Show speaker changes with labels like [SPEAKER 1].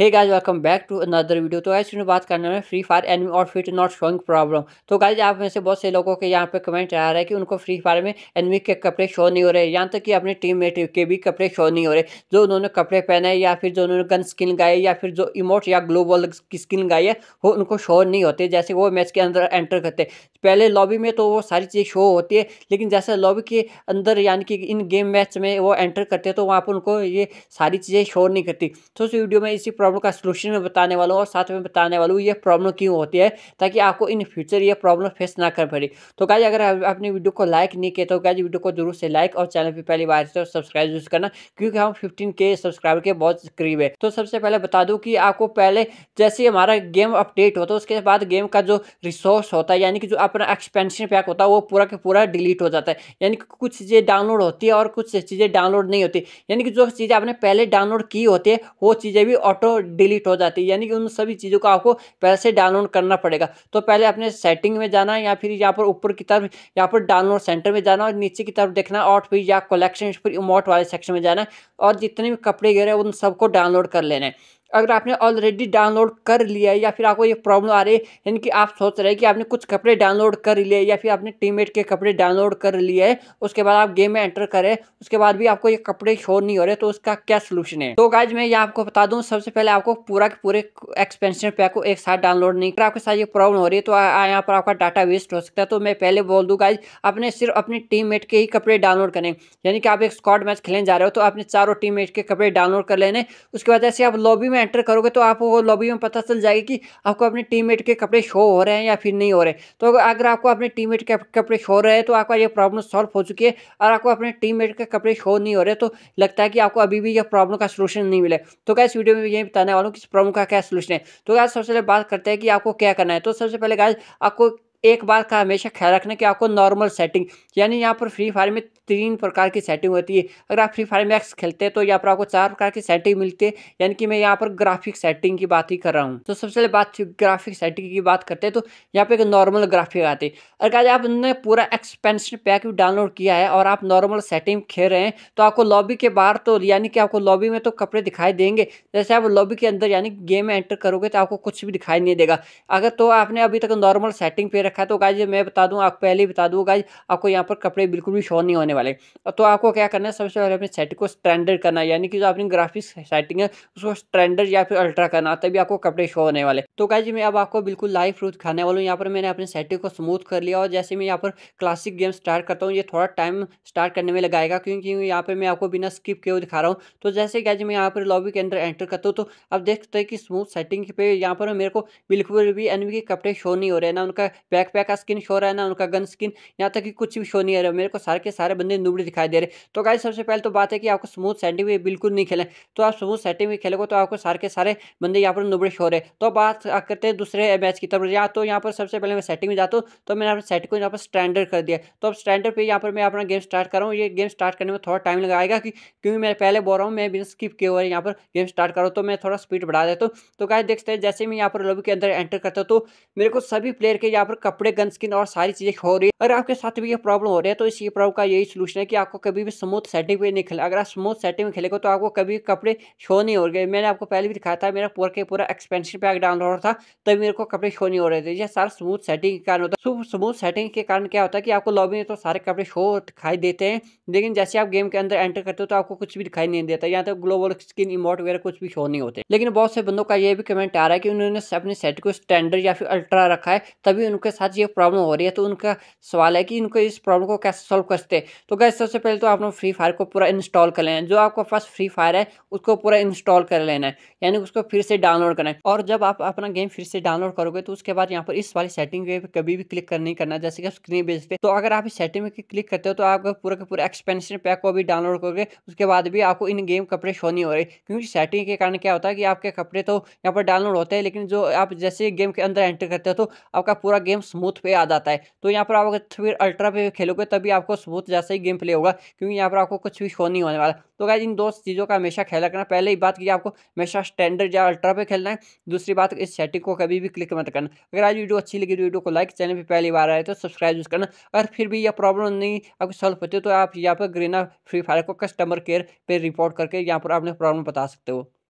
[SPEAKER 1] hey guys welcome back to another video तो ऐसे बात करने में फ्री फायर एनिमी और फिट नॉट शोइंग प्रॉब्लम तो गाइस आप में से बहुत से लोगों के यहाँ पे कमेंट आ रहा है कि उनको फ्री फायर में एनिमी के कपड़े शो नहीं हो रहे यहाँ तक कि अपने टीम मेट के भी कपड़े शो नहीं हो रहे जो उन्होंने कपड़े पहने या फिर जो उन्होंने गन स्किन गाए या फिर जो इमोट या ग्लोबल की स्किन गाई है वो उनको शो नहीं होते जैसे वो मैच के अंदर एंटर करते पहले लॉबी में तो वो सारी चीज़ शो होती है लेकिन जैसे लॉबी के अंदर यानी कि इन गेम मैच में वो एंटर करते तो वहाँ पर उनको ये सारी चीज़ें शो नहीं करती तो उस वीडियो में इसी प्रॉब्लम का सलूशन मैं बताने वाला हूँ और साथ में बताने वाला हूँ ये प्रॉब्लम क्यों होती है ताकि आपको इन फ्यूचर ये प्रॉब्लम फेस ना कर पड़े तो क्या अगर आपने वीडियो को लाइक नहीं किया तो क्या वीडियो को जरूर से लाइक और चैनल पर पहली बार तो से सब्सक्राइब जरूर करना क्योंकि हम फिफ्टीन के सब्सक्राइबर के बहुत करीब है तो सबसे पहले बता दूँ कि आपको पहले जैसे हमारा गेम अपडेट होता है उसके बाद गेम का जो रिसोर्स होता है यानी कि जो अपना एक्सपेंशन पैक होता है वो पूरा के पूरा डिलीट हो जाता है यानी कि कुछ चीज़ें डाउनलोड होती है और कुछ चीज़ें डाउनलोड नहीं होती यानी कि जो चीज़ें आपने पहले डाउनलोड की होती है वो चीज़ें भी ऑटो डिलीट हो जाती है यानी कि उन सभी चीज़ों को आपको पहले से डाउनलोड करना पड़ेगा तो पहले अपने सेटिंग में जाना या फिर यहाँ पर ऊपर की तरफ यहाँ पर डाउनलोड सेंटर में जाना और नीचे की तरफ देखना और फिर या कलेक्शन फिर इमोट वाले सेक्शन में जाना और जितने भी कपड़े गिर उन सबको डाउनलोड कर लेना है अगर आपने ऑलरेडी डाउनलोड कर लिया है या फिर आपको ये प्रॉब्लम आ रही है यानी कि आप सोच रहे हैं कि आपने कुछ कपड़े डाउनलोड कर लिए या फिर आपने टीममेट के कपड़े डाउनलोड कर लिए है उसके बाद आप गेम में एंटर करें उसके बाद भी आपको ये कपड़े शोर नहीं हो रहे तो उसका क्या सोल्यूशन है तो गाइज मैं ये आपको बता दूँ सबसे पहले आपको पूरा के पूरे एक्सपेंशन पैक को एक साथ डाउनलोड नहीं कर आपके साथ ये प्रॉब्लम हो रही है तो यहाँ पर आपका डाटा वेस्ट हो सकता है तो मैं पहले बोल दूँ गाइज आपने सिर्फ अपने टीम के ही कपड़े डाउनलोड करें यानी कि आप एक स्कॉट मैच खेलने जा रहे हो तो आपने चारों टीम के कपड़े डाउनलोड कर लेने उसके बाद ऐसे आप लॉबी में में एंटर करोगे तो आपको लॉबी में पता चल जाएगा कि आपको अपने टीममेट के कपड़े शो हो रहे हैं या फिर नहीं हो रहे तो अगर आपको अपने टीममेट के कपड़े शो रहे हैं तो आपका यह प्रॉब्लम सॉल्व हो चुकी है और आपको अपने टीममेट के कपड़े शो नहीं हो रहे तो लगता है कि आपको अभी भी यह प्रॉब्लम का सोल्यूशन नहीं मिले तो क्या इस वीडियो में यही बताने वाला हूँ कि इस प्रॉब्लम का क्या सोल्यूशन है तो क्या सबसे पहले बात करते हैं कि आपको क्या करना है तो सबसे पहले क्या आपको एक बात का हमेशा ख्याल रखना कि आपको नॉर्मल सेटिंग यानी यहाँ पर फ्री फायर में तीन प्रकार की सेटिंग होती है अगर आप फ्री फायर में एक्स खेलते हैं तो यहाँ पर आपको चार प्रकार की सेटिंग मिलती है यानी कि मैं यहाँ पर ग्राफिक सेटिंग की बात ही कर रहा हूँ तो सबसे पहले बात ग्राफिक सेटिंग की बात करते हैं तो यहाँ पर एक नॉर्मल ग्राफिक आते हैं अगर आपने पूरा एक्सपेंशन पैक भी डाउनलोड किया है और आप नॉर्मल सेटिंग खेल रहे हैं तो आपको लॉबी के बाहर तो यानी कि आपको लॉबी में तो कपड़े दिखाई देंगे जैसे आप लॉबी के अंदर यानी गेम में एंटर करोगे तो आपको कुछ भी दिखाई नहीं देगा अगर तो आपने अभी तक नॉर्मल सेटिंग पे रखा है तो गाइज मैं बता दूँ आपको पहले ही बता दूँ गाइज आपको यहाँ पर कपड़े बिल्कुल भी शो नहीं होने वाले तो आपको क्या करना है सबसे पहले अपने सेट को स्टैंडर्ड करना यानी कि जो अपनी ग्राफिक्स सेटिंग है उसको स्टैंडर्ड या फिर अल्ट्रा करना तभी आपको कपड़े शो होने वाले तो गाइज मैं अब आपको बिल्कुल लाइव प्रूफ दिखाने वाला हूँ यहाँ पर मैंने अपने सेटिंग को स्मूथ कर लिया और जैसे मैं यहाँ पर क्लासिक गेम स्टार्ट करता हूँ ये थोड़ा टाइम स्टार्ट करने में लगाएगा क्योंकि यहाँ पर मैं आपको बिना स्किप के दिखा रहा हूँ तो जैसे गाइज मैं यहाँ पर लॉबी के अंदर एंटर करता हूँ तो अब देखते हैं कि स्मूथ सेटिंग पे यहाँ पर मेरे को बिल्कुल भी एनवी के कपड़े शो नहीं हो रहे ना उनका बैकपैक का स्किन शो रहा है ना उनका गन स्किन यहाँ तक कि कुछ भी शो नहीं आ रहा मेरे को सारे के सारे बंदे नुबड़ी दिखाई दे रहे तो गाइज सबसे पहले तो बात है कि आपको स्मूथ सेटिंग में बिल्कुल नहीं खेलें तो आप स्मूथ सेटिंग में खेलोगे तो आपको सारे के सारे बंदे यहाँ पर नुबड़े शो रहे तो बात करते हैं दूसरे मैच की तरफ या तो यहाँ पर सबसे पहले मैं सेटिंग में जाता हूँ तो मैंने अपने सेट को यहाँ पर स्टैंडर्ड कर दिया तो अब स्टैंडर्ड पर यहाँ पर मैं अपना गेम स्टार्ट कर रहा हूँ ये गेम स्टार्ट करने में थोड़ा टाइम लगाएगा कि क्योंकि मैं पहले बोल रहा हूँ मैं बिना स्किप किए है यहाँ पर गेम स्टार्ट करो तो मैं थोड़ा स्पीड बढ़ा देता हूँ तो गाय देखते हैं जैसे मैं यहाँ पर लोबी के अंदर एंटर करता हूँ तो मेरे को सभी प्लेयर के यहाँ पर कपड़े गन स्किन और सारी चीजें हो रही है अगर आपके साथ भी ये प्रॉब्लम हो रही है तो इसी प्रॉब्लम का यही सलूशन है कि आपको कभी भी स्मूथ सेटिंग में नहीं खेले अगर आप स्मूथ सेटिंग में खेलेगा तो आपको कभी कपड़े शो नहीं हो रहे मैंने आपको पहले भी दिखाया था मेरा पूरा के पूरा एक्सपेंशन पैक डाउनलोड था तभी तो मेरे को कपड़े शो नहीं हो रहे थे यह सारा स्मूथ सेटिंग के कारण होता है स्मूथ सेटिंग के कारण क्या होता है कि आपको लॉबी में तो सारे कपड़े शो दिखाई देते हैं लेकिन जैसे आप गेम के अंदर एंटर करते हो तो आपको कुछ भी दिखाई नहीं देता यहाँ तो ग्लोबल स्किन इमोट वगैरह कुछ भी शो नहीं होते लेकिन बहुत से बंदों का यह भी कमेंट आ रहा है कि उन्होंने अपने सेट को स्टैंडर्ड या फिर अल्ट्रा रखा है तभी उनके साथ ये प्रॉब्लम हो रही है तो उनका सवाल है कि इनको इस प्रॉब्लम को कैसे सॉल्व करते हैं तो गैस सबसे पहले तो आप लोग फ्री फायर को पूरा इंस्टॉल कर लेना है जो आपके पास फ्री फायर है उसको पूरा इंस्टॉल कर लेना है यानी उसको फिर से डाउनलोड करना है और जब आप अपना गेम फिर से डाउनलोड करोगे तो उसके बाद यहाँ पर इस वाली सेटिंग पे कभी भी क्लिक कर नहीं करना जैसे कि स्क्रीन बेस पे तो अगर आप इस सेटिंग में क्लिक करते हो तो आपका पूरा का पूरा एक्सपेंशन पैक को भी डाउनलोड करोगे उसके बाद भी आपको इन गेम कपड़े शो नहीं हो रहे क्योंकि सेटिंग के कारण क्या होता है कि आपके कपड़े तो यहाँ पर डाउनलोड होते हैं लेकिन जो आप जैसे गेम के अंदर एंटर करते हो तो आपका पूरा गेम स्मूथ पे आ जाता है तो यहाँ पर आप अगर फिर अल्ट्रा पे खेलोगे तभी आपको स्मूथ जैसा ही गेम प्ले होगा क्योंकि यहाँ पर आपको कुछ भी शो नहीं होने वाला तो क्या इन दो चीज़ों का हमेशा ख्याल रखना पहले ही बात की आपको हमेशा स्टैंडर्ड या अल्ट्रा पे खेलना है दूसरी बात इस सेटिंग को कभी भी क्लिक मत करना अगर आज वीडियो अच्छी लगी तो वीडियो को लाइक चैनल पर पहली बार आए तो सब्सक्राइब यूज करना अगर फिर भी यह प्रॉब्लम नहीं आपको सॉल्व होती तो आप यहाँ पर ग्रीना फ्री फायर को कस्टमर केयर पर रिपोर्ट करके यहाँ पर आपने प्रॉब्लम बता सकते हो